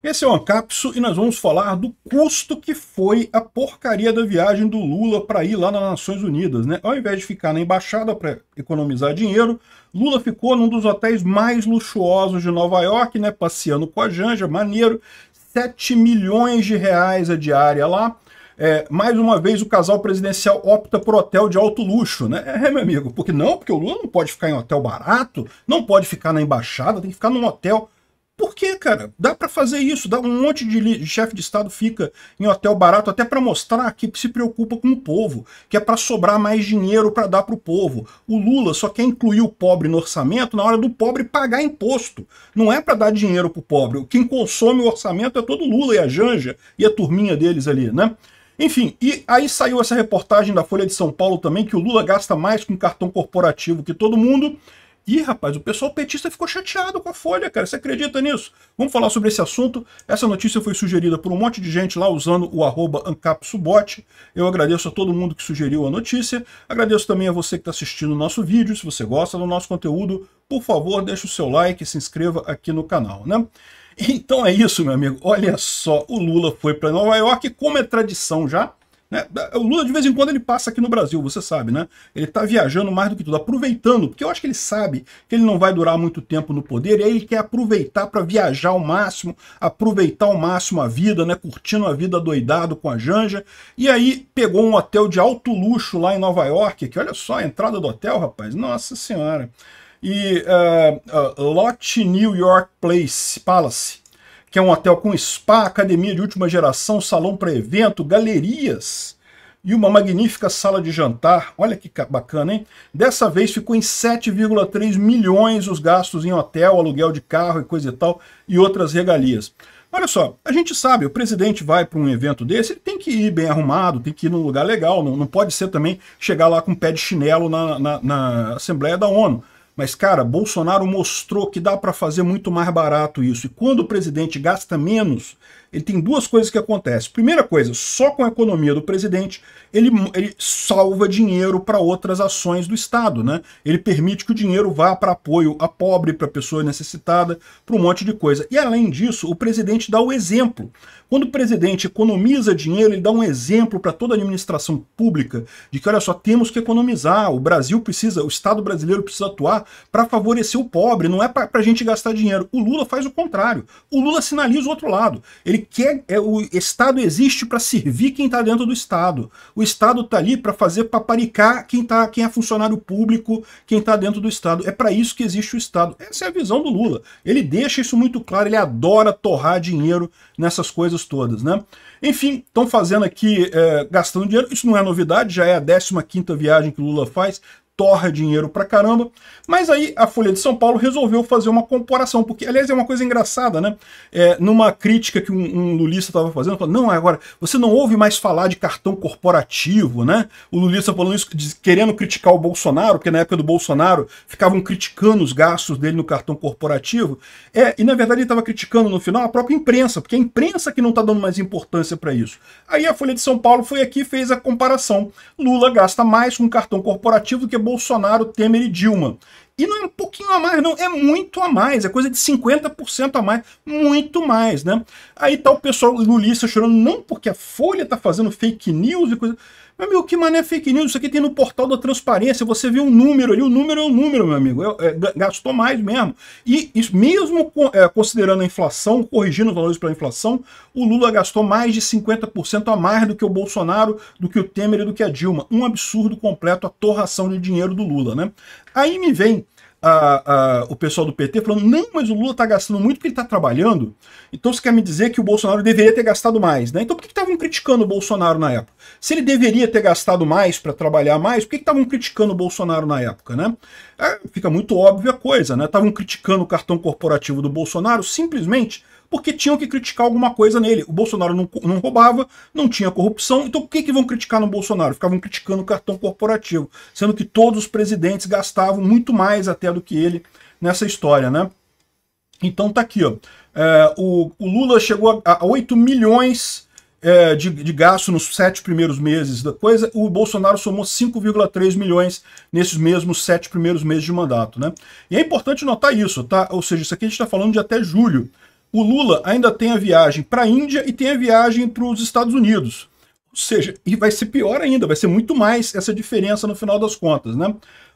Esse é o Ancapso e nós vamos falar do custo que foi a porcaria da viagem do Lula para ir lá nas Nações Unidas. Né? Ao invés de ficar na embaixada para economizar dinheiro, Lula ficou num dos hotéis mais luxuosos de Nova York, né? passeando com a Janja, maneiro, 7 milhões de reais a diária lá. É, mais uma vez o casal presidencial opta por hotel de alto luxo, né? É, meu amigo, porque não, porque o Lula não pode ficar em hotel barato, não pode ficar na embaixada, tem que ficar num hotel por que, cara? Dá para fazer isso. Dá um monte de chefe de Estado fica em hotel barato até para mostrar que se preocupa com o povo, que é para sobrar mais dinheiro para dar para o povo. O Lula só quer incluir o pobre no orçamento na hora do pobre pagar imposto. Não é para dar dinheiro para o pobre. Quem consome o orçamento é todo Lula e a Janja e a turminha deles ali, né? Enfim, e aí saiu essa reportagem da Folha de São Paulo também que o Lula gasta mais com cartão corporativo que todo mundo e, rapaz, o pessoal petista ficou chateado com a Folha, cara. Você acredita nisso? Vamos falar sobre esse assunto. Essa notícia foi sugerida por um monte de gente lá usando o arroba AncapSubote. Eu agradeço a todo mundo que sugeriu a notícia. Agradeço também a você que está assistindo o nosso vídeo. Se você gosta do nosso conteúdo, por favor, deixe o seu like e se inscreva aqui no canal, né? Então é isso, meu amigo. Olha só, o Lula foi para Nova York, como é tradição já. Né? O Lula, de vez em quando, ele passa aqui no Brasil, você sabe, né? Ele está viajando mais do que tudo, aproveitando, porque eu acho que ele sabe que ele não vai durar muito tempo no poder, e aí ele quer aproveitar para viajar ao máximo, aproveitar ao máximo a vida, né? Curtindo a vida doidado com a Janja. E aí pegou um hotel de alto luxo lá em Nova York, que olha só a entrada do hotel, rapaz, nossa senhora. E uh, uh, Lot New York Place, Palace que é um hotel com spa, academia de última geração, salão para evento, galerias e uma magnífica sala de jantar. Olha que bacana, hein? Dessa vez ficou em 7,3 milhões os gastos em hotel, aluguel de carro e coisa e tal, e outras regalias. Olha só, a gente sabe, o presidente vai para um evento desse, ele tem que ir bem arrumado, tem que ir num lugar legal, não, não pode ser também chegar lá com pé de chinelo na, na, na Assembleia da ONU. Mas, cara, Bolsonaro mostrou que dá para fazer muito mais barato isso. E quando o presidente gasta menos, ele tem duas coisas que acontecem. Primeira coisa, só com a economia do presidente, ele, ele salva dinheiro para outras ações do Estado. Né? Ele permite que o dinheiro vá para apoio a pobre, para pessoa necessitada, para um monte de coisa. E, além disso, o presidente dá o exemplo. Quando o presidente economiza dinheiro, ele dá um exemplo para toda a administração pública de que, olha só, temos que economizar, o Brasil precisa, o Estado brasileiro precisa atuar para favorecer o pobre, não é para a gente gastar dinheiro. O Lula faz o contrário. O Lula sinaliza o outro lado. Ele quer. É, o Estado existe para servir quem está dentro do Estado. O Estado está ali para fazer paparicar quem, tá, quem é funcionário público, quem está dentro do Estado. É para isso que existe o Estado. Essa é a visão do Lula. Ele deixa isso muito claro, ele adora torrar dinheiro nessas coisas todas, né? Enfim, estão fazendo aqui, é, gastando dinheiro. Isso não é novidade, já é a 15 quinta viagem que o Lula faz torra dinheiro pra caramba. Mas aí a Folha de São Paulo resolveu fazer uma comparação, porque, aliás, é uma coisa engraçada, né? É, numa crítica que um, um lulista estava fazendo, falou: não, agora, você não ouve mais falar de cartão corporativo, né? O lulista falando isso, querendo criticar o Bolsonaro, porque na época do Bolsonaro ficavam criticando os gastos dele no cartão corporativo. É, e na verdade ele estava criticando no final a própria imprensa, porque é a imprensa que não está dando mais importância para isso. Aí a Folha de São Paulo foi aqui e fez a comparação. Lula gasta mais com cartão corporativo do que Bolsonaro, Temer e Dilma. E não é um pouquinho a mais, não, é muito a mais, é coisa de 50% a mais, muito mais, né? Aí tá o pessoal lulista chorando, não porque a Folha tá fazendo fake news e coisa. Meu amigo, que mané fake news? Isso aqui tem no portal da transparência. Você viu um número ali, o número é o número, meu amigo. É, é, gastou mais mesmo. E isso, mesmo é, considerando a inflação, corrigindo os valores pela inflação, o Lula gastou mais de 50% a mais do que o Bolsonaro, do que o Temer e do que a Dilma. Um absurdo completo a torração de dinheiro do Lula, né? Aí me vem a, a, o pessoal do PT falando: não, mas o Lula está gastando muito porque ele está trabalhando. Então você quer me dizer que o Bolsonaro deveria ter gastado mais, né? Então por que estavam criticando o Bolsonaro na época? Se ele deveria ter gastado mais para trabalhar mais, por que estavam criticando o Bolsonaro na época, né? É, fica muito óbvia a coisa, né? Estavam criticando o cartão corporativo do Bolsonaro simplesmente porque tinham que criticar alguma coisa nele. O Bolsonaro não, não roubava, não tinha corrupção, então o que, que vão criticar no Bolsonaro? Ficavam criticando o cartão corporativo, sendo que todos os presidentes gastavam muito mais até do que ele nessa história, né? Então tá aqui, ó. É, o, o, Lula chegou a, a 8 milhões é, de, de gasto nos sete primeiros meses da coisa, o Bolsonaro somou 5,3 milhões nesses mesmos sete primeiros meses de mandato, né? E é importante notar isso, tá? Ou seja, isso aqui a gente está falando de até julho o Lula ainda tem a viagem para a Índia e tem a viagem para os Estados Unidos. Ou seja, e vai ser pior ainda, vai ser muito mais essa diferença no final das contas, né?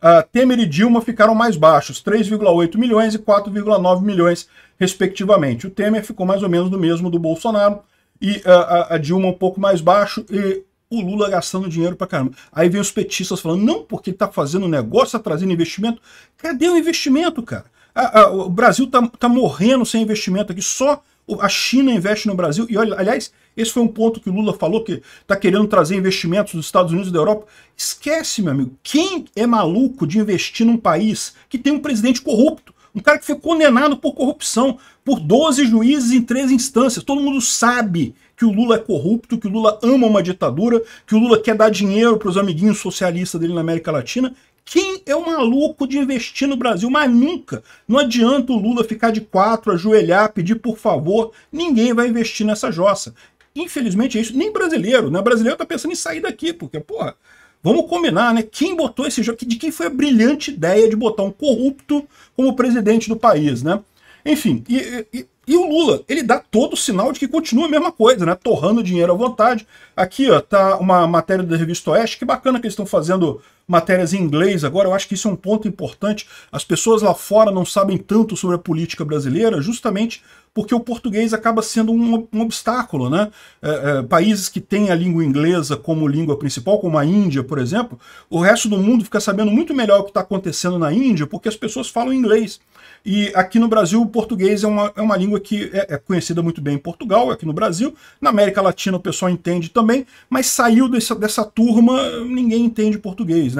Uh, Temer e Dilma ficaram mais baixos, 3,8 milhões e 4,9 milhões, respectivamente. O Temer ficou mais ou menos do mesmo do Bolsonaro, e ah, a, a, Dilma um pouco mais baixo e o Lula gastando dinheiro pra caramba. Aí vem os petistas falando, não, porque tá fazendo negócio, tá trazendo investimento. Cadê o investimento, cara? A, ah, a, ah, o Brasil está tá morrendo sem investimento aqui, só a China investe no Brasil. E olha, aliás, esse foi um ponto que o Lula falou, que está querendo trazer investimentos dos Estados Unidos e da Europa. Esquece, meu amigo, quem é maluco de investir num país que tem um presidente corrupto? Um cara que foi condenado por corrupção por 12 juízes em três instâncias. Todo mundo sabe que o Lula é corrupto, que o Lula ama uma ditadura, que o Lula quer dar dinheiro para os amiguinhos socialistas dele na América Latina quem é o maluco de investir no Brasil? Mas nunca. Não adianta o Lula ficar de quatro, ajoelhar, pedir por favor. Ninguém vai investir nessa jossa. Infelizmente é isso. Nem brasileiro, né? O brasileiro tá pensando em sair daqui, porque, porra, vamos combinar, né? Quem botou esse jogo? De quem foi a brilhante ideia de botar um corrupto como presidente do país, né? Enfim, e, e, e o Lula, ele dá todo o sinal de que continua a mesma coisa, né? Torrando dinheiro à vontade. Aqui, ó, tá uma matéria da Revista Oeste. Que bacana que eles estão fazendo matérias em inglês agora. Eu acho que isso é um ponto importante. As pessoas lá fora não sabem tanto sobre a política brasileira, justamente porque o português acaba sendo um, um obstáculo. Né? É, é, países que têm a língua inglesa como língua principal, como a Índia, por exemplo, o resto do mundo fica sabendo muito melhor o que está acontecendo na Índia porque as pessoas falam inglês. E aqui no Brasil, o português é uma, é uma língua que é, é conhecida muito bem em Portugal, aqui no Brasil. Na América Latina, o pessoal entende também, mas saiu dessa, dessa turma, ninguém entende português. Né?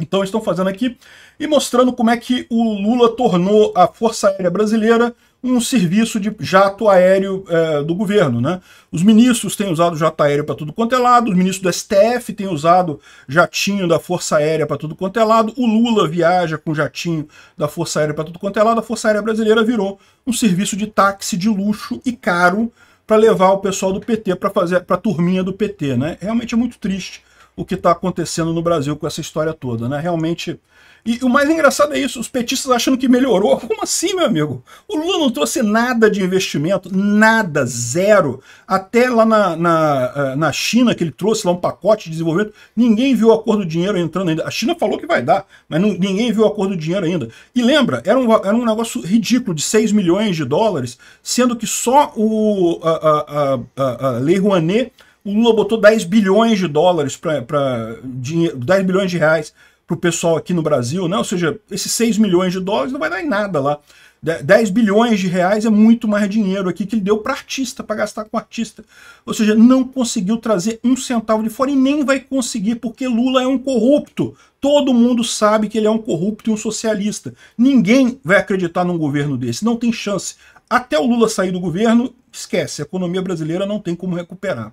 Então estão fazendo aqui e mostrando como é que o Lula tornou a Força Aérea Brasileira um serviço de jato aéreo é, do governo. Né? Os ministros têm usado jato aéreo para tudo quanto é lado, os ministros do STF têm usado jatinho da Força Aérea para tudo quanto é lado, o Lula viaja com jatinho da Força Aérea para tudo quanto é lado, a Força Aérea Brasileira virou um serviço de táxi de luxo e caro para levar o pessoal do PT para fazer para a turminha do PT, né? Realmente é muito triste o que está acontecendo no Brasil com essa história toda, né? Realmente. E o mais engraçado é isso, os petistas achando que melhorou. Como assim, meu amigo? O Lula não trouxe nada de investimento, nada, zero. Até lá na, na, eh, na China, que ele trouxe lá um pacote de desenvolvimento, ninguém viu o acordo do dinheiro entrando ainda. A China falou que vai dar, mas não, ninguém viu o acordo do dinheiro ainda. E lembra, era um, era um negócio ridículo de 6 milhões de dólares, sendo que só o, a, a, a, a Lei Rouanet o Lula botou 10 bilhões de dólares para 10 bilhões de reais para o pessoal aqui no Brasil, né? Ou seja, esses 6 milhões de dólares não vai dar em nada lá. 10 bilhões de reais é muito mais dinheiro aqui que ele deu para artista, para gastar com artista. Ou seja, não conseguiu trazer um centavo de fora e nem vai conseguir, porque Lula é um corrupto. Todo mundo sabe que ele é um corrupto e um socialista. Ninguém vai acreditar num governo desse, não tem chance. Até o Lula sair do governo, esquece, a economia brasileira não tem como recuperar.